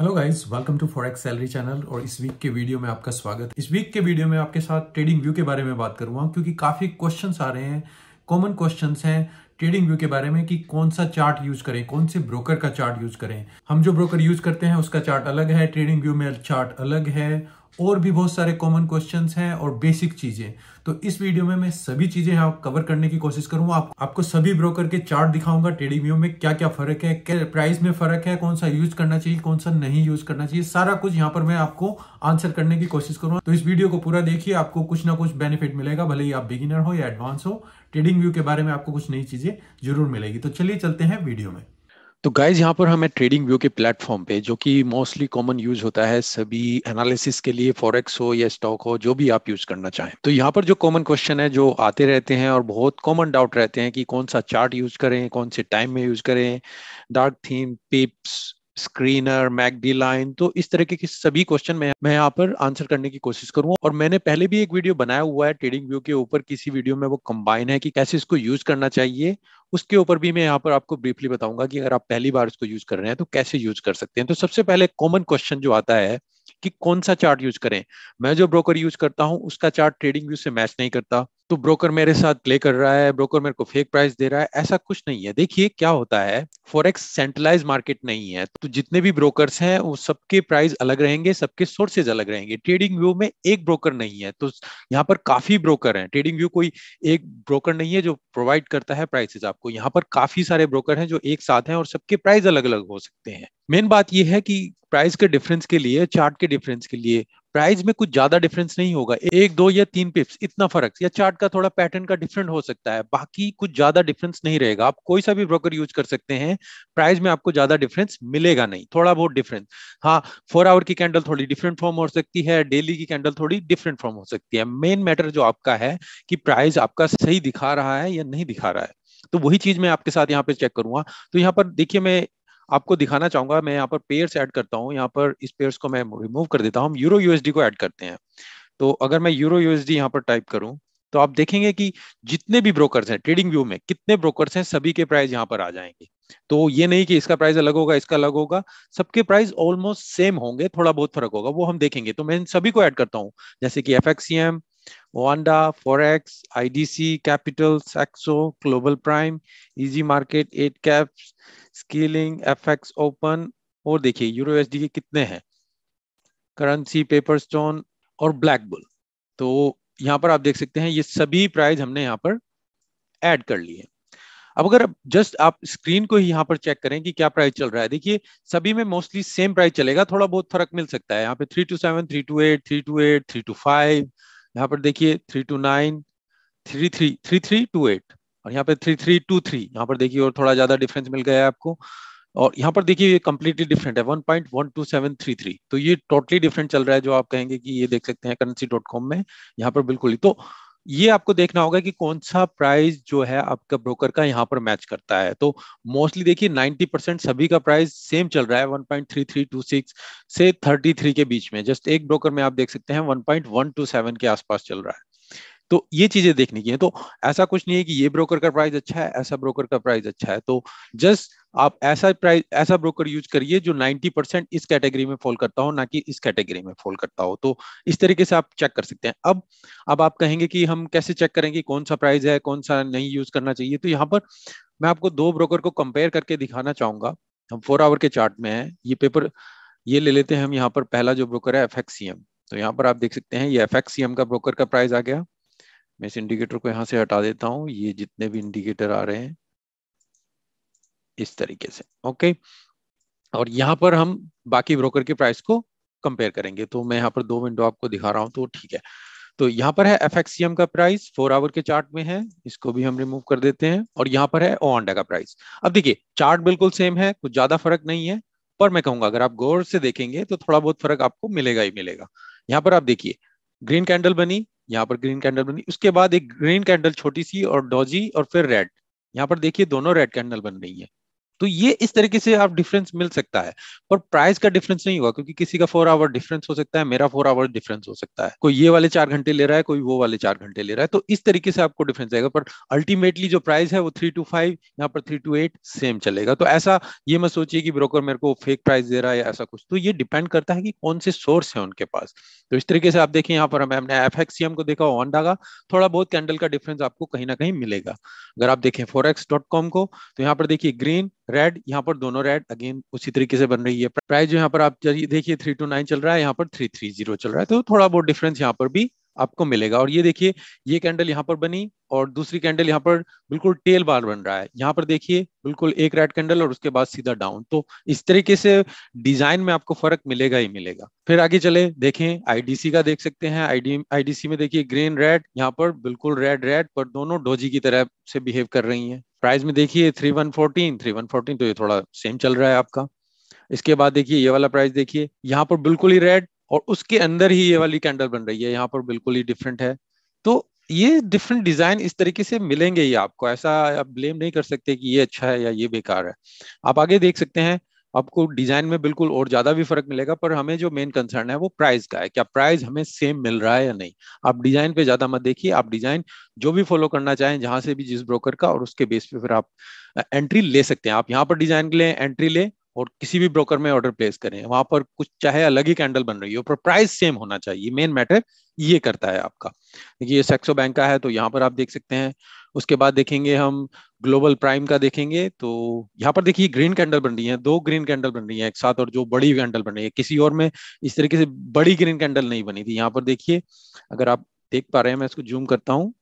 hello guys welcome to forex salary channel और इस week के वीडियो में आपका स्वागत इस वीक के वीडियो में आपके साथ ट्रेडिंग व्यू के बारे में बात करूंगा क्योंकि काफ़ी क्वेश्चंस आ रहे हैं कॉमन क्वेश्चंस हैं ट्रेडिंग व्यू के बारे में कि कौन सा चार्ट यूज करें कौन से ब्रोकर का चार्ट यूज करें हम जो ब्रोकर यूज करते हैं उसका चार्ट अलग है ट्रेडिंग व्यू में चार्ट अलग है और भी बहुत सारे कॉमन क्वेश्चन हैं और बेसिक चीजें तो इस वीडियो में मैं सभी चीजें आप कवर करने की कोशिश करूंगा आप, आपको सभी ब्रोकर के चार्ट दिखाऊंगा ट्रेडिंग व्यू में क्या क्या फर्क है क्या प्राइस में फर्क है कौन सा यूज करना चाहिए कौन सा नहीं यूज करना चाहिए सारा कुछ यहाँ पर मैं आपको आंसर करने की कोशिश करूंगा तो इस वीडियो को पूरा देखिए आपको कुछ ना कुछ बेनिफिट मिलेगा भले ही आप बिगिनर हो या एडवांस हो ट्रेडिंग व्यू के बारे में आपको कुछ नई चीजें जरूर मिलेगी तो चलिए चलते हैं वीडियो में तो गाइज यहाँ पर हमें ट्रेडिंग व्यू के प्लेटफॉर्म पे जो कि मोस्टली कॉमन यूज होता है सभी एनालिसिस के लिए फॉरेक्स हो या स्टॉक हो जो भी आप यूज करना चाहें तो यहाँ पर जो कॉमन क्वेश्चन है जो आते रहते हैं और बहुत कॉमन डाउट रहते हैं कि कौन सा चार्ट यूज करें कौन से टाइम में यूज करें dark theme pips screener line तो इस तरह के सभी क्वेश्चन मैं मैं यहाँ पर आंसर करने की कोशिश करूंगा और मैंने पहले भी एक वीडियो बनाया हुआ है ट्रेडिंग व्यू के ऊपर किसी वीडियो में वो कंबाइन है कि कैसे इसको यूज करना चाहिए उसके ऊपर भी मैं यहाँ पर आपको ब्रीफली बताऊंगा कि अगर आप पहली बार इसको यूज कर रहे हैं तो कैसे यूज कर सकते हैं तो सबसे पहले कॉमन क्वेश्चन जो आता है कि कौन सा चार्ट यूज करें मैं जो ब्रोकर यूज करता हूँ उसका चार्ट ट्रेडिंग व्यू से मैच नहीं करता तो ब्रोकर मेरे साथ प्ले कर रहा है ब्रोकर मेरे को फेक प्राइस दे रहा है ऐसा कुछ नहीं है देखिए क्या होता है फॉरेक्स सेंट्रलाइज मार्केट नहीं है तो जितने भी ब्रोकर्स हैं वो सबके प्राइस अलग रहेंगे सबके सोर्सेज अलग रहेंगे ट्रेडिंग व्यू में एक ब्रोकर नहीं है तो यहाँ पर काफी ब्रोकर हैं ट्रेडिंग व्यू कोई एक ब्रोकर नहीं है जो प्रोवाइड करता है प्राइसेज आपको यहाँ पर काफी सारे ब्रोकर हैं जो एक साथ हैं और सबके प्राइस अलग अलग हो सकते हैं मेन बात यह है कि प्राइस के डिफरेंस के लिए चार्ट के डिफरेंस के लिए प्राइस में कुछ ज्यादा डिफरेंस नहीं होगा एक दो या तीन पिप्स इतना फर्क या चार्ट का थोड़ा पैटर्न का डिफरेंट हो सकता है बाकी कुछ ज्यादा डिफरेंस नहीं रहेगा आप कोई सा भी ब्रोकर यूज कर सकते हैं प्राइस में आपको ज्यादा डिफरेंस मिलेगा नहीं थोड़ा बहुत डिफरेंस हाँ फोर आवर की कैंडल थोड़ी डिफरेंट फॉर्म हो सकती है डेली की कैंडल थोड़ी डिफरेंट फॉर्म हो सकती है मेन मैटर जो आपका है कि प्राइस आपका सही दिखा रहा है या नहीं दिखा रहा है तो वही चीज मैं आपके साथ यहाँ पे चेक करूंगा तो यहाँ पर देखिए मैं आपको दिखाना चाहूंगा मैं यहाँ पर पेयर्स ऐड करता हूँ यहाँ पर इस पेयर्स को मैं रिमूव कर देता हूँ हम यूरो यूएसडी को ऐड करते हैं तो अगर मैं यूरो यूएसडी यहाँ पर टाइप करूँ तो आप देखेंगे कि जितने भी ब्रोकर्स हैं ट्रेडिंग व्यू में कितने ब्रोकर्स हैं सभी के प्राइस यहाँ पर आ जाएंगे तो ये नहीं कि इसका प्राइस अलग होगा इसका अलग होगा सबके प्राइस ऑलमोस्ट सेम होंगे थोड़ा बहुत फर्क होगा वो हम देखेंगे तो मैं इन सभी को ऐड करता हूँ जैसे कि F XM Wanda, Forex, IDC, Capital, Saxo, Global Prime, Easy Market, 8 Caps, Scaling, FX Open और देखिए यूरो एस के कितने हैं करंसी पेपर स्टोन और ब्लैक बुल तो यहाँ पर आप देख सकते हैं ये सभी प्राइस हमने यहाँ पर ऐड कर लिए अब अगर जस्ट आप स्क्रीन को ही यहाँ पर चेक करें कि क्या प्राइस चल रहा है देखिए सभी में मोस्टली सेम प्राइस चलेगा थोड़ा बहुत फर्क मिल सकता है यहाँ पे three two seven three two eight three two eight three two five यहाँ पर देखिए three two nine three three three three two eight और यहाँ पर थ्री थ्री टू थ्री यहाँ पर देखिए और थोड़ा ज्यादा डिफरेंस मिल गया है आपको और यहाँ पर देखिए ये कम्प्लीटली डिफरेंट है one one point two seven three three तो ये टोटली डिफरेंट चल रहा है जो आप कहेंगे कि ये देख सकते हैं करेंसी डॉट कॉम में यहाँ पर बिल्कुल ही तो ये आपको देखना होगा कि कौन सा प्राइस जो है आपका ब्रोकर का यहाँ पर मैच करता है तो मोस्टली देखिए 90 परसेंट सभी का प्राइस सेम चल रहा है 1.3326 से 33 के बीच में जस्ट एक ब्रोकर में आप देख सकते हैं 1.127 के आसपास चल रहा है तो ये चीजें देखने की है तो ऐसा कुछ नहीं है कि ये ब्रोकर का प्राइस अच्छा है ऐसा ब्रोकर का प्राइस अच्छा है तो जस्ट आप ऐसा प्राइस ऐसा ब्रोकर यूज करिए जो 90 परसेंट इस कैटेगरी में फॉल करता हो ना कि इस कैटेगरी में फॉल करता हो तो इस तरीके से आप चेक कर सकते हैं अब अब आप कहेंगे कि हम कैसे चेक करेंगे कौन सा प्राइस है कौन सा नहीं यूज करना चाहिए तो यहाँ पर मैं आपको दो ब्रोकर को कंपेयर करके दिखाना चाहूंगा हम फोर आवर के चार्ट में है ये पेपर ये ले लेते हैं हम यहाँ पर पहला जो ब्रोकर है एफ तो यहाँ पर आप देख सकते हैं ये एफ का ब्रोकर का प्राइस आ गया मैं इस इंडिकेटर को यहाँ से हटा देता हूँ ये जितने भी इंडिकेटर आ रहे हैं इस तरीके से ओके और यहाँ पर हम बाकी ब्रोकर के प्राइस को कंपेयर करेंगे तो मैं यहाँ पर दो विंडो आपको दिखा रहा हूँ तो ठीक है तो यहाँ पर है एफ का प्राइस फोर आवर के चार्ट में है इसको भी हम रिमूव कर देते हैं और यहाँ पर है ओ का प्राइस अब देखिए चार्ट बिल्कुल सेम है कुछ ज्यादा फर्क नहीं है पर मैं कहूंगा अगर आप गौर से देखेंगे तो थोड़ा बहुत फर्क आपको मिलेगा ही मिलेगा यहाँ पर आप देखिए ग्रीन कैंडल बनी यहाँ पर ग्रीन कैंडल बनी उसके बाद एक ग्रीन कैंडल छोटी सी और डॉजी और फिर रेड यहाँ पर देखिए दोनों रेड कैंडल बन रही है तो ये इस तरीके से आप डिफरेंस मिल सकता है पर प्राइस का डिफरेंस नहीं होगा क्योंकि किसी का फोर आवर डिफरेंस हो सकता है मेरा फोर आवर डिफरेंस हो सकता है कोई ये वाले चार घंटे ले रहा है कोई वो वाले चार घंटे ले रहा है तो इस तरीके से आपको डिफरेंस आएगा पर अल्टीमेटली जो प्राइस है वो थ्री टू फाइव यहाँ पर थ्री टू एट सेम चलेगा तो ऐसा ये मत सोचिए कि ब्रोकर मेरे को फेक प्राइस दे रहा है या ऐसा कुछ तो ये डिपेंड करता है कि कौन से सोर्स है उनके पास तो इस तरीके से आप देखिए यहाँ पर हमें हमने एफ को देखा ऑन डागा थोड़ा बहुत कैंडल का डिफरेंस आपको कहीं ना कहीं मिलेगा अगर आप देखें फोर को तो यहाँ पर देखिए ग्रीन रेड यहाँ पर दोनों रेड अगेन उसी तरीके से बन रही है प्राइस जो यहाँ पर आप देखिए थ्री टू नाइन चल रहा है यहाँ पर थ्री थ्री जीरो चल रहा है तो थोड़ा बहुत डिफरेंस यहाँ पर भी आपको मिलेगा और ये देखिए ये कैंडल यहाँ पर बनी और दूसरी कैंडल यहाँ पर बिल्कुल टेल बार बन रहा है यहाँ पर देखिए बिल्कुल एक रेड कैंडल और उसके बाद सीधा डाउन तो इस तरीके से डिजाइन में आपको फर्क मिलेगा ही मिलेगा फिर आगे चले देखें आईडीसी का देख सकते हैं आईडी आईडीसी में देखिए ग्रीन रेड यहाँ पर बिल्कुल रेड रेड पर दोनों डोजी की तरह से बिहेव कर रही है प्राइस में देखिए three one fourteen three one fourteen तो ये थोड़ा सेम चल रहा है आपका इसके बाद देखिए ये वाला प्राइस देखिए यहाँ पर बिल्कुल ही रेड और उसके अंदर ही ये वाली कैंडल बन रही है यहाँ पर बिल्कुल ही डिफरेंट है तो ये डिफरेंट डिजाइन इस तरीके से मिलेंगे ही आपको ऐसा आप ब्लेम नहीं कर सकते कि ये अच्छा है या ये बेकार है आप आगे देख सकते हैं आपको डिजाइन में बिल्कुल और ज्यादा भी फर्क मिलेगा पर हमें जो मेन कंसर्न है वो प्राइस का है क्या प्राइस हमें सेम मिल रहा है या नहीं आप डिजाइन पे ज्यादा मत देखिए आप डिजाइन जो भी फॉलो करना चाहें जहां से भी जिस ब्रोकर का और उसके बेस पे फिर आप एंट्री ले सकते हैं आप यहाँ पर डिजाइन के लिए एंट्री ले और किसी भी ब्रोकर में ऑर्डर प्लेस करें वहां पर कुछ चाहे अलग ही कैंडल बन रही हो पर प्राइस सेम होना चाहिए मेन मैटर ये करता है आपका देखिए ये सेक्सो बैंक का है तो यहाँ पर आप देख सकते हैं उसके बाद देखेंगे हम ग्लोबल प्राइम का देखेंगे तो यहाँ पर देखिए ग्रीन कैंडल बन रही है दो ग्रीन कैंडल बन रही है एक साथ और जो बड़ी कैंडल बन रही है किसी और में इस तरीके से बड़ी ग्रीन कैंडल नहीं बनी थी यहाँ पर देखिए अगर आप देख पा रहे हैं मैं इसको जूम करता हूँ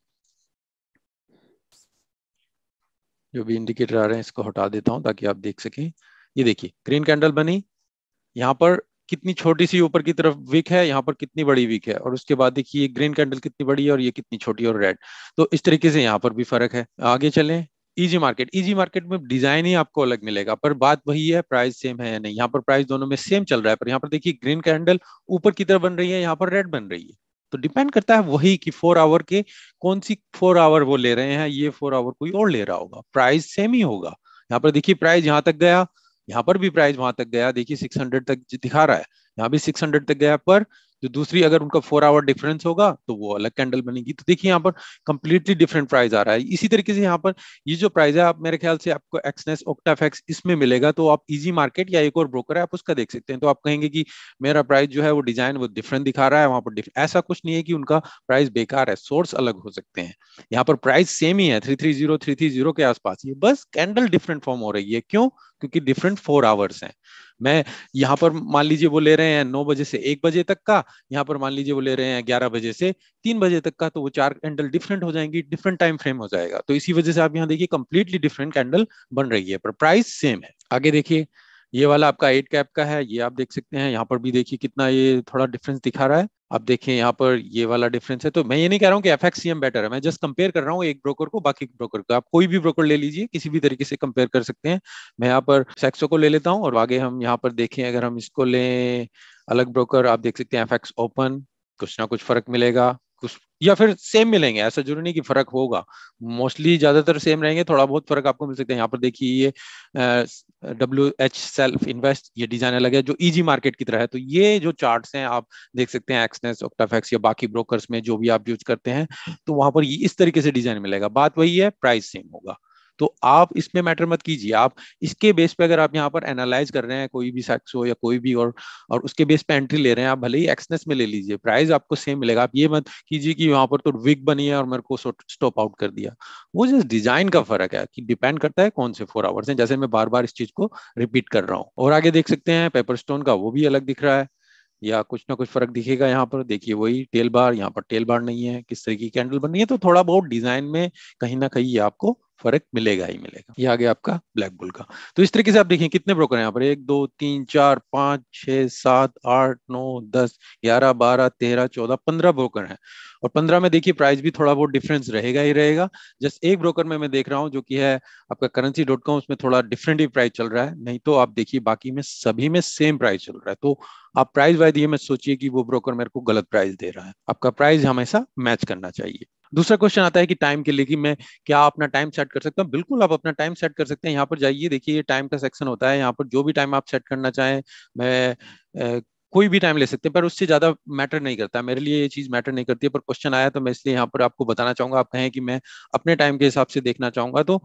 जो भी इंडिकेटर आ रहे हैं इसको हटा देता हूँ ताकि आप देख सकें ये देखिए ग्रीन कैंडल बनी यहाँ पर कितनी छोटी सी ऊपर की तरफ विक है यहाँ पर कितनी बड़ी विक है और उसके बाद देखिए ग्रीन कैंडल कितनी बड़ी है और ये कितनी छोटी और रेड तो इस तरीके से यहाँ पर भी फर्क है आगे चले इजी मार्केट इजी मार्केट में डिजाइन ही आपको अलग मिलेगा पर बात वही है प्राइस सेम है या नहीं यहाँ पर प्राइस दोनों में सेम चल रहा है पर यहाँ पर देखिए ग्रीन कैंडल ऊपर की तरफ बन रही है यहाँ पर रेड बन रही है तो डिपेंड करता है वही कि फोर आवर के कौन सी फोर आवर वो ले रहे हैं ये फोर आवर कोई और ले रहा होगा प्राइस सेम ही होगा यहाँ पर देखिए प्राइस यहाँ तक गया यहाँ पर भी प्राइस वहां तक गया देखिए 600 तक दिखा रहा है यहाँ भी 600 तक गया पर जो दूसरी अगर उनका फोर आवर डिफरेंस होगा तो वो अलग कैंडल बनेगी तो देखिए यहाँ पर कंप्लीटली डिफरेंट प्राइस आ रहा है इसी तरीके से यहाँ पर ये जो प्राइस है आप मेरे ख्याल से आपको एक्सनेस ओक्टाफेक्स इसमें मिलेगा तो आप इजी मार्केट या एक और ब्रोकर है आप उसका देख सकते हैं तो आप कहेंगे कि मेरा प्राइस जो है वो डिजाइन वो डिफरेंट दिखा रहा है वहां पर ऐसा कुछ नहीं है कि उनका प्राइस बेकार है सोर्स अलग हो सकते हैं यहाँ पर प्राइस सेम ही है three three zero three three zero के आसपास ये बस कैंडल डिफरेंट फॉर्म हो रही है क्यों क्योंकि डिफरेंट फोर आवर्स हैं मैं यहाँ पर मान लीजिए वो ले रहे हैं नौ बजे से एक बजे तक का यहाँ पर मान लीजिए वो ले रहे हैं ग्यारह बजे से तीन बजे तक का तो वो चार कैंडल डिफरेंट हो जाएंगी डिफरेंट टाइम फ्रेम हो जाएगा तो इसी वजह से आप यहाँ देखिए कंप्लीटली डिफरेंट कैंडल बन रही है पर प्राइस सेम है आगे देखिए ये वाला आपका एट कैप का है ये आप देख सकते हैं यहाँ पर भी देखिए कितना ये थोड़ा डिफरेंस दिखा रहा है आप देखें यहाँ पर ये वाला डिफरेंस है तो मैं ये नहीं कह रहा हूँ कि एफ एक्सीएम बेटर है मैं जस्ट कंपेयर कर रहा हूँ एक ब्रोकर को बाकी ब्रोकर को आप कोई भी ब्रोकर ले लीजिए किसी भी तरीके से कंपेयर कर सकते हैं मैं यहाँ पर सेक्सो को ले लेता हूँ और आगे हम यहाँ पर देखें अगर हम इसको लें अलग ब्रोकर आप देख सकते हैं एफ ओपन कुछ ना कुछ फर्क मिलेगा कुछ या फिर सेम मिलेंगे ऐसा जरूरी नहीं कि फर्क होगा मोस्टली ज्यादातर सेम रहेंगे थोड़ा बहुत फर्क आपको मिल सकता है यहाँ पर देखिए ये डब्ल्यू एच सेल्फ इन्वेस्ट ये डिजाइन अलग है जो इजी मार्केट की तरह है तो ये जो चार्ट्स हैं आप देख सकते हैं एक्सनेस ऑक्टाफेक्स या बाकी ब्रोकर्स में जो भी आप यूज करते हैं तो वहां पर इस तरीके से डिजाइन मिलेगा बात वही है प्राइस सेम होगा तो आप इसमें मैटर मत कीजिए आप इसके बेस पे अगर आप यहाँ पर एनालाइज कर रहे हैं कोई भी सेक्स हो या कोई भी और और उसके बेस पे एंट्री ले रहे हैं आप भले ही एक्सनेस में ले लीजिए प्राइस आपको सेम मिलेगा आप ये मत कीजिए कि यहाँ पर तो विग बनी है और मेरे को स्टॉप आउट कर दिया वो जिस डिजाइन का फर्क है कि डिपेंड करता है कौन से फोर आवर्स है जैसे मैं बार बार इस चीज को रिपीट कर रहा हूँ और आगे देख सकते हैं पेपर स्टोन का वो भी अलग दिख रहा है या कुछ ना कुछ फर्क दिखेगा यहाँ पर देखिए वही टेल बार यहाँ पर टेल बार नहीं है किस तरह की कैंडल बन रही है तो थोड़ा बहुत डिजाइन में कहीं ना कहीं आपको फर्क मिलेगा ही मिलेगा ये आ गया आपका ब्लैक बुल का तो इस तरीके से आप देखिए कितने ब्रोकर हैं यहाँ पर एक दो तीन चार पाँच छह सात आठ नौ दस ग्यारह बारह तेरह चौदह पंद्रह ब्रोकर हैं और पंद्रह में देखिए प्राइस भी थोड़ा बहुत डिफरेंस रहेगा ही रहेगा जस्ट एक ब्रोकर में मैं देख रहा हूँ जो कि है आपका करेंसी डॉट कॉम उसमें थोड़ा डिफरेंट ही प्राइस चल रहा है नहीं तो आप देखिए बाकी में सभी में सेम प्राइस चल रहा है तो आप प्राइस वाइज ये मैं सोचिए कि वो ब्रोकर मेरे को गलत प्राइस दे रहा है आपका प्राइस हमेशा मैच करना चाहिए दूसरा क्वेश्चन आता है कि टाइम के लिए कि मैं क्या अपना टाइम सेट कर सकता हूँ बिल्कुल आप अपना टाइम सेट कर सकते हैं यहाँ पर जाइए देखिए ये टाइम का सेक्शन होता है यहाँ पर जो भी टाइम आप सेट करना चाहें मैं ए, कोई भी टाइम ले सकते हैं पर उससे ज्यादा मैटर नहीं करता मेरे लिए ये चीज मैटर नहीं करती है पर क्वेश्चन आया तो मैं इसलिए यहाँ पर आपको बताना चाहूंगा आप कहें कि मैं अपने टाइम के हिसाब से देखना चाहूंगा तो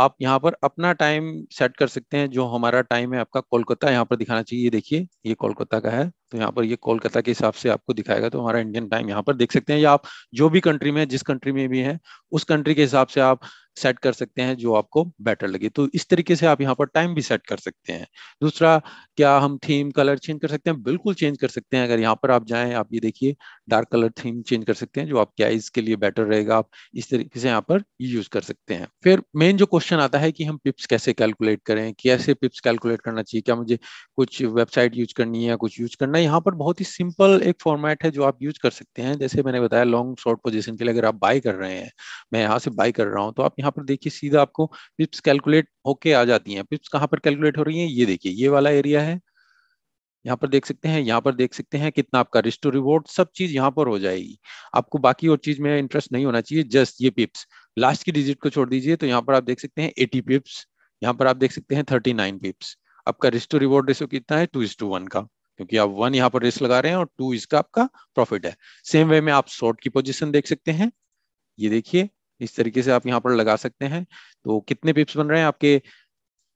आप यहाँ पर अपना टाइम सेट कर सकते हैं जो हमारा टाइम है आपका कोलकाता यहाँ पर दिखाना चाहिए देखिए ये कोलकाता का है तो यहाँ पर ये कोलकाता के हिसाब से आपको दिखाएगा तो हमारा इंडियन टाइम यहाँ पर देख सकते हैं या आप जो भी कंट्री में जिस कंट्री में भी हैं उस कंट्री के हिसाब से आप सेट कर सकते हैं जो आपको बेटर लगे तो इस तरीके से आप यहाँ पर टाइम भी सेट कर सकते हैं दूसरा क्या हम थीम कलर चेंज कर सकते हैं बिल्कुल चेंज कर सकते हैं अगर यहाँ पर आप जाएं आप ये देखिए डार्क कलर थीम चेंज कर सकते हैं जो आपके आईज के लिए बेटर रहेगा आप इस तरीके से यहाँ पर यूज कर सकते हैं फिर मेन जो क्वेश्चन आता है कि हम पिप्स कैसे कैलकुलेट करें कैसे पिप्स कैलकुलेट करना चाहिए क्या मुझे कुछ वेबसाइट यूज करनी है कुछ यूज करना है यहाँ पर बहुत ही सिंपल एक फॉर्मेट है जो आप यूज कर सकते हैं जैसे मैंने बताया लॉन्ग शॉर्ट पोजिशन के लिए अगर आप बाय कर रहे हैं मैं यहाँ से बाय कर रहा हूँ तो आप यहाँ पर देखिए सीधा आपको पिप्स कैलकुलेट होके आ जाती हैं पिप्स कहाँ पर कैलकुलेट हो रही हैं ये देखिए ये वाला एरिया है यहाँ पर देख सकते हैं यहाँ पर देख सकते हैं कितना आपका रिस्ट रिवॉर्ड सब चीज यहाँ पर हो जाएगी आपको बाकी और चीज में इंटरेस्ट नहीं होना चाहिए जस्ट ये पिप्स लास्ट की डिजिट को छोड़ दीजिए तो यहाँ पर आप देख सकते हैं एटी पिप्स यहाँ पर आप देख सकते हैं थर्टी नाइन पिप्स आपका रिस्ट रिवॉर्ड रेसो कितना है टू इज टू वन का क्योंकि आप वन यहाँ पर रिस्क लगा रहे हैं और टू इसका आपका प्रॉफिट है सेम वे में आप शॉर्ट की पोजिशन देख सकते हैं ये देखिए इस तरीके से आप यहाँ पर लगा सकते हैं तो कितने पिप्स बन रहे हैं आपके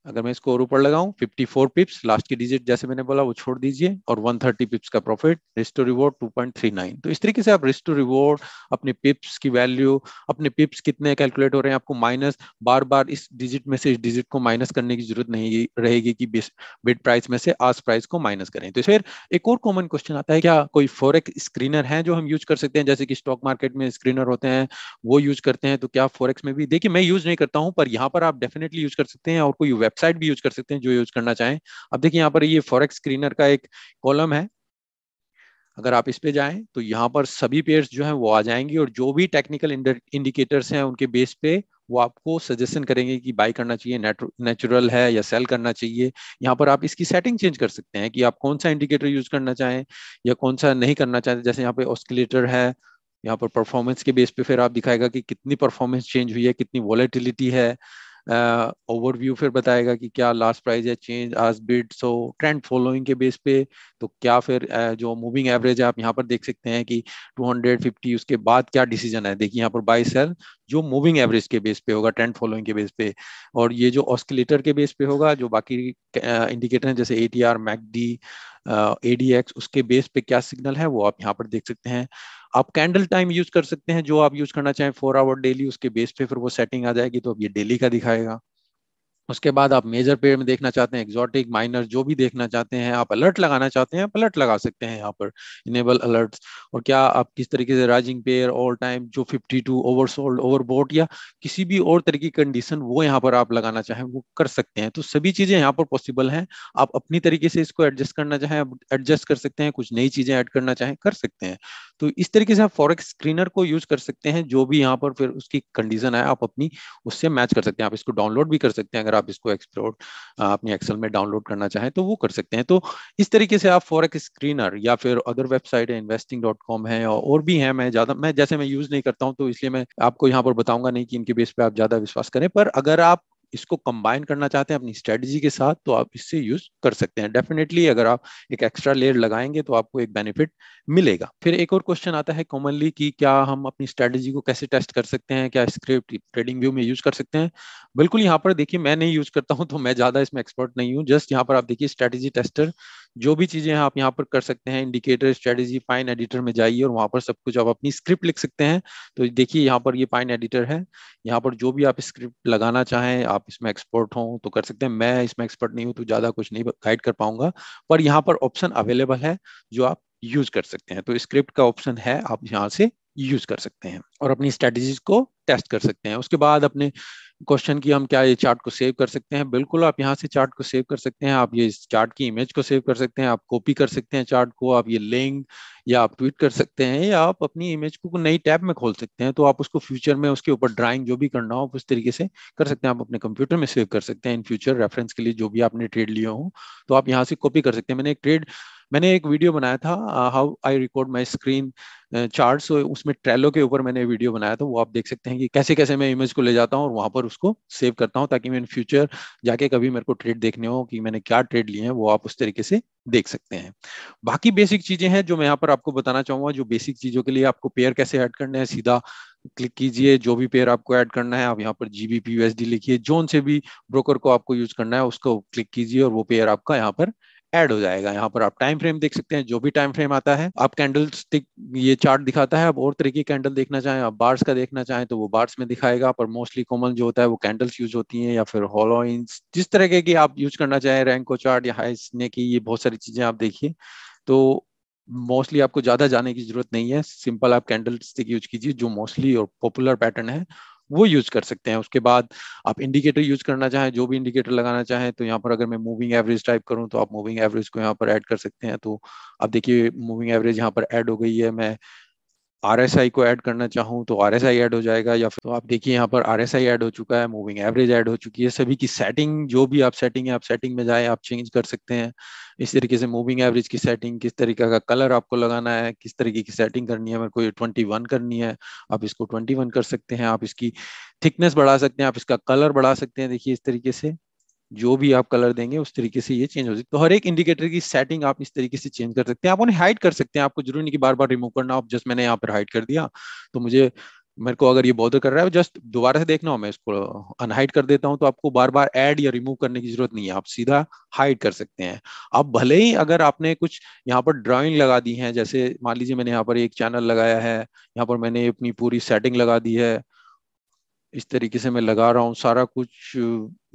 अगर मैं इसको और ऊपर लगाऊं 54 पिप्स लास्ट की डिजिट जैसे मैंने बोला वो छोड़ दीजिए और 130 पिप्स का प्रॉफिट रिस्टो रिवॉर्ड 2.39 तो इस तरीके से आप रिस्टो रिवॉर्ड अपने पिप्स की वैल्यू अपने पिप्स कितने कैलकुलेट हो रहे हैं आपको माइनस बार बार इस डिजिट में से इस डिजिट को माइनस करने की जरूरत नहीं रहेगी कि बिड प्राइस में से आज प्राइस को माइनस करें तो फिर एक और कॉमन क्वेश्चन आता है क्या कोई फॉरेक्स स्क्रीनर है जो हम यूज कर सकते हैं जैसे कि स्टॉक मार्केट में स्क्रीनर होते हैं वो यूज करते हैं तो क्या फोरेक्स में भी देखिए मैं यूज नहीं करता हूँ पर यहाँ पर आप डेफिनेटली यूज कर सकते हैं और कोई वेब वेबसाइट भी यूज कर सकते हैं जो यूज करना चाहें अब देखिए यहाँ पर ये फॉरेक्स स्क्रीनर का एक कॉलम है अगर आप इस पे जाएं तो यहाँ पर सभी पेयर्स जो हैं वो आ जाएंगे और जो भी टेक्निकल इंडिकेटर्स हैं उनके बेस पे वो आपको सजेशन करेंगे कि बाय करना चाहिए नेचुरल है या सेल करना चाहिए यहाँ पर आप इसकी सेटिंग चेंज कर सकते हैं कि आप कौन सा इंडिकेटर यूज करना चाहें या कौन सा नहीं करना चाहते जैसे यहाँ पे ऑस्किलेटर है यहाँ पर परफॉर्मेंस के बेस पे फिर आप दिखाएगा कि कितनी परफॉर्मेंस चेंज हुई है कितनी वॉलेटिलिटी है ओवरव्यू फिर बताएगा कि क्या लास्ट प्राइस है चेंज आज बिड सो ट्रेंड फॉलोइंग के बेस पे तो क्या फिर जो मूविंग एवरेज है आप यहाँ पर देख सकते हैं कि 250 उसके बाद क्या डिसीजन है देखिए यहाँ पर बाई सेल जो मूविंग एवरेज के बेस पे होगा ट्रेंड फॉलोइंग के बेस पे और ये जो ऑस्किलेटर के बेस पे होगा जो बाकी इंडिकेटर हैं जैसे A T R MACD ADX उसके बेस पे क्या सिग्नल है वो आप यहाँ पर देख सकते हैं आप कैंडल टाइम यूज कर सकते हैं जो आप यूज करना चाहें फोर आवर डेली उसके बेस पे फिर वो सेटिंग आ जाएगी तो अब ये डेली का दिखाएगा उसके बाद आप मेजर पेयर में देखना चाहते हैं एक्सॉटिक माइनर जो भी देखना चाहते हैं आप अलर्ट लगाना चाहते हैं आप अलर्ट लगा सकते हैं यहाँ पर इनेबल अलर्ट और क्या आप किस तरीके से राइजिंग पेयर ऑल टाइम जो 52 ओवरसोल्ड ओवरबोट या किसी भी और तरह की कंडीशन वो यहाँ पर आप लगाना चाहें वो कर सकते हैं तो सभी चीज़ें यहाँ पर पॉसिबल हैं आप अपनी तरीके से इसको एडजस्ट करना चाहें एडजस्ट कर सकते हैं कुछ नई चीज़ें ऐड करना चाहें कर सकते हैं तो इस तरीके से आप फॉरेक्स स्क्रीनर को यूज कर सकते हैं जो भी यहाँ पर फिर उसकी कंडीशन है आप अपनी उससे मैच कर सकते हैं आप इसको डाउनलोड भी कर सकते हैं अगर आप इसको एक्सप्लोर अपने एक्सेल में डाउनलोड करना चाहें तो वो कर सकते हैं तो इस तरीके से आप फॉरक स्क्रीनर या फिर अदर वेबसाइट है इन्वेस्टिंग डॉट कॉम है और भी है मैं ज्यादा मैं जैसे मैं यूज नहीं करता हूँ तो इसलिए मैं आपको यहाँ पर बताऊंगा नहीं कि इनके बेस पे आप ज्यादा विश्वास करें पर अगर आप इसको कंबाइन करना चाहते हैं अपनी स्ट्रेटजी के साथ तो आप इससे यूज कर सकते हैं डेफिनेटली अगर आप एक एक्स्ट्रा लेयर लगाएंगे तो आपको एक बेनिफिट मिलेगा फिर एक और क्वेश्चन आता है कॉमनली कि क्या हम अपनी स्ट्रेटजी को कैसे टेस्ट कर सकते हैं क्या स्क्रिप्ट ट्रेडिंग व्यू में यूज कर सकते हैं बिल्कुल यहाँ पर देखिए मैं नहीं यूज करता हूँ तो मैं ज्यादा इसमें एक्सपर्ट नहीं हूँ जस्ट यहाँ पर आप देखिए स्ट्रेटेजी टेस्टर जो भी चीजें आप यहाँ पर कर सकते हैं इंडिकेटर स्ट्रेटेजी फाइन एडिटर में जाइए और वहां पर सब कुछ आप अपनी स्क्रिप्ट लिख सकते हैं तो देखिए यहाँ पर ये यह फाइन एडिटर है यहाँ पर जो भी आप स्क्रिप्ट लगाना चाहें आप इसमें एक्सपर्ट हो तो कर सकते हैं मैं इसमें एक्सपर्ट नहीं हूँ तो ज्यादा कुछ नहीं गाइड कर पाऊंगा पर यहाँ पर ऑप्शन अवेलेबल है जो आप यूज कर सकते हैं तो स्क्रिप्ट का ऑप्शन है आप यहाँ से यूज कर सकते हैं और अपनी स्ट्रेटेजी को टेस्ट कर सकते हैं उसके बाद अपने क्वेश्चन की हम क्या ये चार्ट को सेव कर सकते हैं बिल्कुल आप यहाँ से चार्ट को सेव कर सकते हैं आप ये इस चार्ट की इमेज को सेव कर सकते हैं आप कॉपी कर सकते हैं चार्ट को आप ये लिंक या आप ट्वीट कर सकते हैं या आप अपनी इमेज को नई टैब में खोल सकते हैं तो आप उसको फ्यूचर में उसके ऊपर ड्राइंग जो भी करना हो आप उस तरीके से कर सकते हैं आप अपने कंप्यूटर में सेव कर सकते हैं इन फ्यूचर रेफरेंस के लिए जो भी आपने ट्रेड लिए हो तो आप यहाँ से कॉपी कर सकते हैं मैंने एक ट्रेड मैंने एक वीडियो बनाया था how I record my screen chart so उसमें ट्रेलो के ऊपर मैंने वीडियो बनाया था वो आप देख सकते हैं कि कैसे कैसे मैं इमेज को ले जाता हूँ और वहां पर उसको सेव करता हूँ ताकि मैं इन फ्यूचर जाके कभी मेरे को ट्रेड देखने हो कि मैंने क्या ट्रेड लिए हैं वो आप उस तरीके से देख सकते हैं बाकी बेसिक चीजें हैं जो मैं यहाँ पर आपको बताना चाहूंगा जो बेसिक चीजों के लिए आपको पेयर कैसे ऐड करने हैं सीधा क्लिक कीजिए जो भी पेयर आपको ऐड करना है आप यहाँ पर जीबीपी यूएसडी लिखिए जोन से भी ब्रोकर को आपको यूज करना है उसको क्लिक कीजिए और वो पेयर आपका यहाँ पर ऐड हो जाएगा यहाँ पर आप टाइम फ्रेम देख सकते हैं जो भी टाइम फ्रेम आता है आप कैंडल ये चार्ट दिखाता है आप और तरीके की कैंडल देखना चाहें आप बार्स का देखना चाहें तो वो बार्स में दिखाएगा पर मोस्टली कॉमन जो होता है वो कैंडल्स यूज होती हैं या फिर हॉलोइंस जिस तरह के आप यूज करना चाहें रैंको चार्ट या हाई की ये बहुत सारी चीजें आप देखिए तो मोस्टली आपको ज्यादा जाने की जरूरत नहीं है सिंपल आप कैंडल स्टिक यूज कीजिए जो मोस्टली और पॉपुलर पैटर्न है वो यूज कर सकते हैं उसके बाद आप इंडिकेटर यूज करना चाहें जो भी इंडिकेटर लगाना चाहें तो यहाँ पर अगर मैं मूविंग एवरेज टाइप करूँ तो आप मूविंग एवरेज को यहाँ पर ऐड कर सकते हैं तो आप देखिए मूविंग एवरेज यहाँ पर ऐड हो गई है मैं आर एस आई को ऐड करना चाहूँ तो आर एस आई ऐड हो जाएगा या फिर तो आप देखिए यहाँ पर आर एस आई ऐड हो चुका है मूविंग एवरेज ऐड हो चुकी है सभी की सेटिंग जो भी आप सेटिंग है आप सेटिंग में जाए आप चेंज कर सकते हैं इस तरीके से मूविंग एवरेज की सेटिंग किस तरीके का कलर आपको लगाना है किस तरीके की सेटिंग करनी है मेरे को ट्वेंटी वन करनी है आप इसको ट्वेंटी वन कर सकते हैं आप इसकी थिकनेस बढ़ा सकते हैं आप इसका कलर बढ़ा सकते हैं देखिए इस तरीके से जो भी आप कलर देंगे उस तरीके से ये चेंज हो सकती तो हर एक इंडिकेटर की सेटिंग आप इस तरीके से चेंज कर सकते हैं आप उन्हें हाइड कर सकते हैं आपको जरूरी नहीं कि बार बार रिमूव करना आप जस्ट मैंने यहाँ पर हाइड कर दिया तो मुझे मेरे को अगर ये बॉडर कर रहा है जस्ट दोबारा से देखना हो मैं इसको अनहाइड कर देता हूँ तो आपको बार बार ऐड या रिमूव करने की जरूरत नहीं है आप सीधा हाइड कर सकते हैं आप भले ही अगर आपने कुछ यहाँ पर ड्राइंग लगा दी है जैसे मान लीजिए मैंने यहाँ पर एक चैनल लगाया है यहाँ पर मैंने अपनी पूरी सेटिंग लगा दी है इस तरीके से मैं लगा रहा हूँ सारा कुछ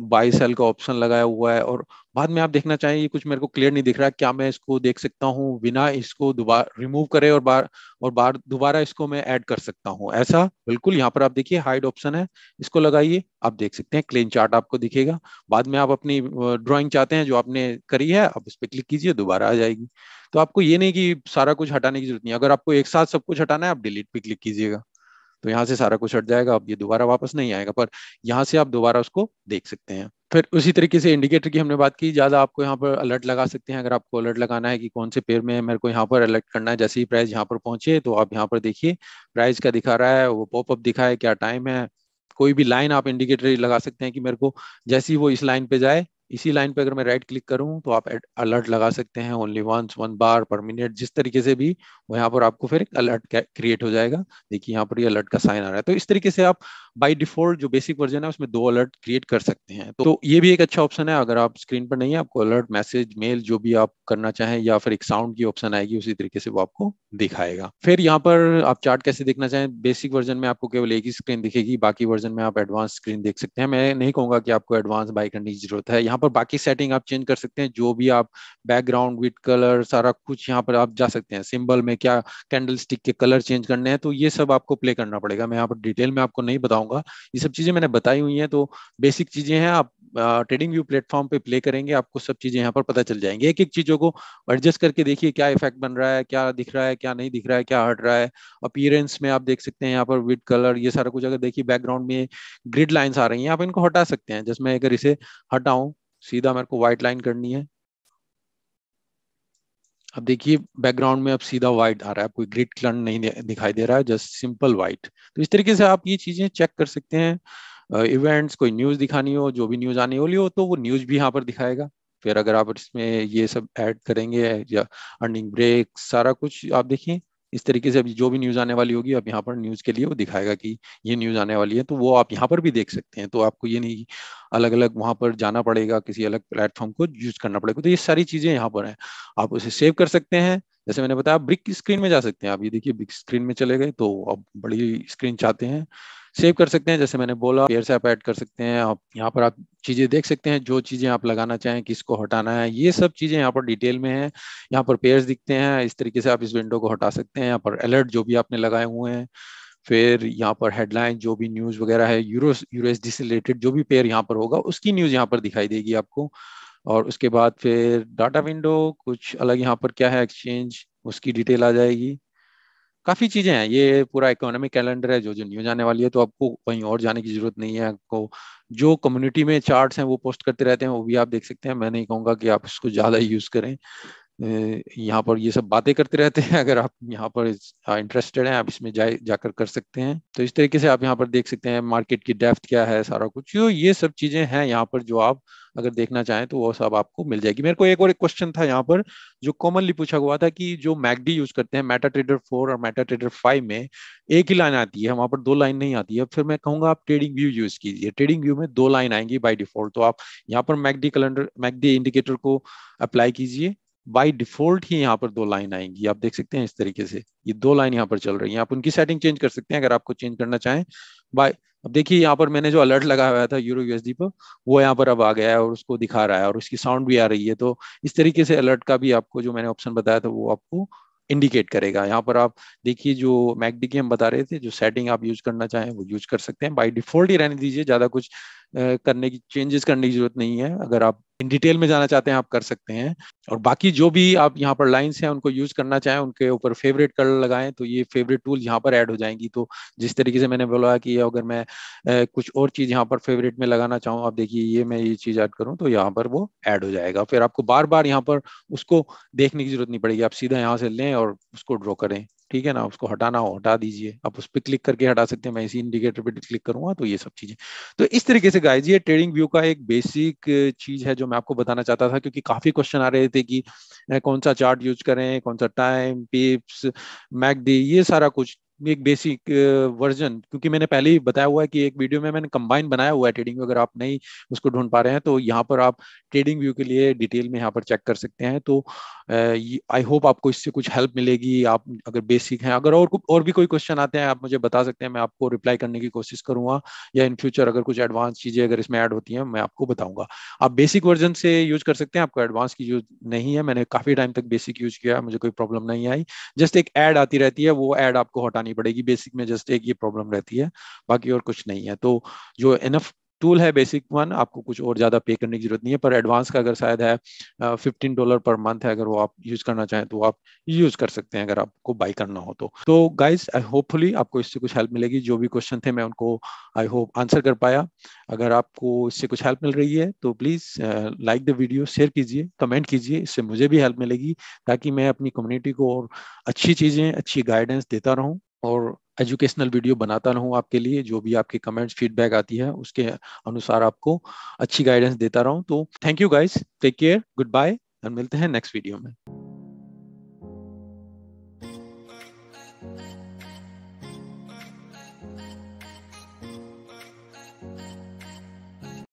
बाई सेल का ऑप्शन लगाया हुआ है और बाद में आप देखना चाहें ये कुछ मेरे को क्लियर नहीं दिख रहा है क्या मैं इसको देख सकता हूँ बिना इसको दोबारा रिमूव करे और बार और बार दोबारा इसको मैं ऐड कर सकता हूँ ऐसा बिल्कुल यहाँ पर आप देखिए हाइड ऑप्शन है इसको लगाइए आप देख सकते हैं क्लेन चार्ट आपको दिखेगा बाद में आप अपनी ड्रॉइंग चाहते हैं जो आपने करी है आप इस पर क्लिक कीजिए दोबारा आ जाएगी तो आपको ये नहीं कि सारा कुछ हटाने की जरूरत नहीं अगर आपको एक साथ सब कुछ हटाना है आप डिलीट पे क्लिक कीजिएगा तो यहाँ से सारा कुछ हट जाएगा अब ये दोबारा वापस नहीं आएगा पर यहाँ से आप दोबारा उसको देख सकते हैं फिर उसी तरीके से इंडिकेटर की हमने बात की ज़्यादा आपको यहाँ पर अलर्ट लगा सकते हैं अगर आपको अलर्ट लगाना है कि कौन से पेयर में मेरे को यहाँ पर अलर्ट करना है जैसे ही प्राइस यहाँ पर पहुंचे तो आप यहाँ पर देखिए प्राइस का दिखा रहा है वो पॉपअप दिखा है क्या टाइम है कोई भी लाइन आप इंडिकेटर लगा सकते हैं कि मेरे को जैसे ही वो इस लाइन पे जाए इसी लाइन पे अगर मैं राइट क्लिक करूं तो आप अलर्ट लगा सकते हैं ओनली वंस वन बार पर मिनट जिस तरीके से भी वो यहाँ पर आपको फिर एक अलर्ट क्रिएट हो जाएगा देखिए यहाँ पर ये यह अलर्ट का साइन आ रहा है तो इस तरीके से आप बाई डिफॉल्ट जो बेसिक वर्जन है उसमें दो अलर्ट क्रिएट कर सकते हैं तो, तो ये भी एक अच्छा ऑप्शन है अगर आप स्क्रीन पर नहीं है आपको अलर्ट मैसेज मेल जो भी आप करना चाहें या फिर एक साउंड की ऑप्शन आएगी उसी तरीके से वो आपको दिखाएगा फिर यहाँ पर आप चार्ट कैसे देखना चाहें बेसिक वर्जन में आपको केवल एक ही स्क्रीन दिखेगी बाकी वर्जन में आप एडवांस स्क्रीन देख सकते हैं मैं नहीं कहूंगा कि आपको एडवांस बाई करने की जरूरत है यहाँ पर बाकी सेटिंग आप चेंज कर सकते हैं जो भी आप बैकग्राउंड विथ कलर सारा कुछ यहाँ पर आप जा सकते हैं सिंबल में क्या कैंडल के कलर चेंज करने हैं तो ये सब आपको प्ले करना पड़ेगा मैं यहाँ पर डिटेल में आपको नहीं बताऊँ बताऊंगा ये सब चीजें मैंने बताई हुई हैं तो बेसिक चीजें हैं आप ट्रेडिंग व्यू प्लेटफॉर्म पे प्ले करेंगे आपको सब चीजें यहाँ पर पता चल जाएंगे एक एक चीजों को एडजस्ट करके देखिए क्या इफेक्ट बन रहा है क्या दिख रहा है क्या नहीं दिख रहा है क्या हट रहा है अपीयरेंस में आप देख सकते हैं यहाँ पर विद कलर ये सारा कुछ अगर देखिए बैकग्राउंड में ग्रिड लाइन्स आ रही हैं आप इनको हटा सकते हैं जिसमें अगर इसे हटाऊं सीधा मेरे को व्हाइट लाइन करनी है अब देखिए बैकग्राउंड में अब सीधा व्हाइट आ रहा है कोई ग्रिड क्लन नहीं दिखाई दे रहा है जस्ट सिंपल व्हाइट तो इस तरीके से आप ये चीजें चेक कर सकते हैं इवेंट्स uh, कोई न्यूज दिखानी हो जो भी न्यूज आने वाली हो तो वो न्यूज भी यहाँ पर दिखाएगा फिर अगर आप इसमें ये सब ऐड करेंगे या अर्निंग ब्रेक सारा कुछ आप देखिए इस तरीके से अभी जो भी न्यूज आने वाली होगी आप यहाँ पर न्यूज के लिए वो दिखाएगा कि ये न्यूज आने वाली है तो वो आप यहाँ पर भी देख सकते हैं तो आपको ये नहीं अलग अलग वहां पर जाना पड़ेगा किसी अलग प्लेटफॉर्म को यूज करना पड़ेगा तो ये सारी चीजें यहाँ पर है आप उसे सेव कर सकते हैं जैसे मैंने बताया आप ब्रिक स्क्रीन में जा सकते हैं आप ये देखिए ब्रिक स्क्रीन में चले गए तो आप बड़ी स्क्रीन चाहते हैं सेव कर सकते हैं जैसे मैंने बोला पेयर से आप ऐड कर सकते हैं आप यहाँ पर आप चीजें देख सकते हैं जो चीजें आप लगाना चाहें किसको हटाना है ये सब चीजें यहाँ पर डिटेल में है यहाँ पर पेयर्स दिखते हैं इस तरीके से आप इस विंडो को हटा सकते हैं यहाँ पर अलर्ट जो भी आपने लगाए हुए हैं फिर यहाँ पर हेडलाइन जो भी न्यूज वगैरह है यूरो से रिलेटेड जो भी पेयर यहाँ पर होगा उसकी न्यूज यहाँ पर दिखाई देगी आपको और उसके बाद फिर डाटा विंडो कुछ अलग यहाँ पर क्या है एक्सचेंज उसकी डिटेल आ जाएगी काफ़ी चीज़ें हैं ये पूरा इकोनॉमिक कैलेंडर है जो जो न्यूज आने वाली है तो आपको कहीं और जाने की जरूरत नहीं है आपको जो कम्युनिटी में चार्ट्स हैं वो पोस्ट करते रहते हैं वो भी आप देख सकते हैं मैं नहीं कहूंगा कि आप इसको ज़्यादा यूज़ करें यहाँ पर ये सब बातें करते रहते हैं अगर आप यहाँ पर इंटरेस्टेड हैं आप इसमें जाए जाकर कर सकते हैं तो इस तरीके से आप यहाँ पर देख सकते हैं मार्केट की डेफ्थ क्या है सारा कुछ तो ये सब चीजें हैं यहाँ पर जो आप अगर देखना चाहें तो वो सब आपको मिल जाएगी मेरे को एक और एक क्वेश्चन था यहाँ पर जो कॉमनली पूछा हुआ था कि जो मैगडी यूज करते हैं मेटा ट्रेडर फोर और मेटा ट्रेडर फाइव में एक ही लाइन आती है वहां पर दो लाइन नहीं आती है फिर मैं कहूंगा आप ट्रेडिंग व्यू यूज कीजिए ट्रेडिंग व्यू में दो लाइन आएंगी बाई डिफॉल्ट तो आप यहाँ पर मैगडी कैलेंडर मैगडी इंडिकेटर को अप्लाई कीजिए बाय डिफॉल्ट ही यहाँ पर दो लाइन आएंगी आप देख सकते हैं इस तरीके से ये दो लाइन यहाँ पर चल रही है आप उनकी सेटिंग चेंज कर सकते हैं अगर आपको चेंज करना चाहें बाय अब देखिए यहाँ पर मैंने जो अलर्ट लगाया हुआ था यूरो यूएसडी पर वो यहाँ पर अब आ गया है और उसको दिखा रहा है और उसकी साउंड भी आ रही है तो इस तरीके से अलर्ट का भी आपको जो मैंने ऑप्शन बताया था वो आपको इंडिकेट करेगा यहाँ पर आप देखिए जो मैकडी के हम बता रहे थे जो सेटिंग आप यूज करना चाहें वो यूज कर सकते हैं बाई डिफॉल्ट ही रहने दीजिए ज्यादा कुछ करने की चेंजेस करने की जरूरत नहीं है अगर आप इन डिटेल में जाना चाहते हैं आप कर सकते हैं और बाकी जो भी आप यहाँ पर लाइन्स हैं उनको यूज करना चाहें उनके ऊपर फेवरेट कलर लगाएं तो ये फेवरेट टूल यहाँ पर ऐड हो जाएंगी तो जिस तरीके से मैंने बोला कि अगर मैं कुछ और चीज़ यहाँ पर फेवरेट में लगाना चाहूँ आप देखिए ये मैं ये चीज़ ऐड करूँ तो यहाँ पर वो ऐड हो जाएगा फिर आपको बार बार यहाँ पर उसको देखने की जरूरत नहीं पड़ेगी आप सीधा यहाँ से लें और उसको ड्रॉ करें ठीक है ना उसको हटाना हो हटा दीजिए आप उस पर क्लिक करके हटा सकते हैं मैं इसी इंडिकेटर पे क्लिक करूंगा तो ये सब चीजें तो इस तरीके से गाइज ये ट्रेडिंग व्यू का एक बेसिक चीज है जो मैं आपको बताना चाहता था क्योंकि काफी क्वेश्चन आ रहे थे कि कौन सा चार्ट यूज करें कौन सा टाइम पिप्स मैकडी ये सारा कुछ एक बेसिक वर्जन uh, क्योंकि मैंने पहले ही बताया हुआ है कि एक वीडियो में मैंने कंबाइन बनाया हुआ है ट्रेडिंग अगर आप नहीं उसको ढूंढ पा रहे हैं तो यहाँ पर आप ट्रेडिंग व्यू के लिए डिटेल में यहाँ पर चेक कर सकते हैं तो आई uh, होप आपको इससे कुछ हेल्प मिलेगी आप अगर बेसिक हैं अगर और और भी कोई क्वेश्चन आते हैं आप मुझे बता सकते हैं मैं आपको रिप्लाई करने की कोशिश करूंगा या इन फ्यूचर अगर कुछ एडवांस चीजें अगर इसमें ऐड होती हैं मैं आपको बताऊंगा आप बेसिक वर्जन से यूज कर सकते हैं आपको एडवांस की यूज नहीं है मैंने काफी टाइम तक बेसिक यूज किया मुझे कोई प्रॉब्लम नहीं आई जस्ट एक ऐड आती रहती है वो ऐड आपको हटानी करनी पड़ेगी बेसिक में जस्ट एक ये प्रॉब्लम रहती है बाकी और कुछ नहीं है तो जो इनफ टूल है बेसिक वन आपको कुछ और ज़्यादा पे करने की जरूरत नहीं है पर एडवांस का अगर शायद है फिफ्टीन डॉलर पर मंथ है अगर वो आप यूज़ करना चाहें तो आप यूज़ कर सकते हैं अगर आपको बाई करना हो तो तो गाइज होपफुली आपको इससे कुछ हेल्प मिलेगी जो भी क्वेश्चन थे मैं उनको आई होप आंसर कर पाया अगर आपको इससे कुछ हेल्प मिल रही है तो please like the video share कीजिए कमेंट कीजिए इससे मुझे भी हेल्प मिलेगी ताकि मैं अपनी कम्युनिटी को और अच्छी चीज़ें अच्छी गाइडेंस देता रहूँ और एजुकेशनल वीडियो बनाता रहूँ आपके लिए जो भी आपके कमेंट्स फीडबैक आती है उसके अनुसार आपको अच्छी गाइडेंस देता रहूँ तो thank you guys take care good bye और मिलते हैं नेक्स्ट वीडियो में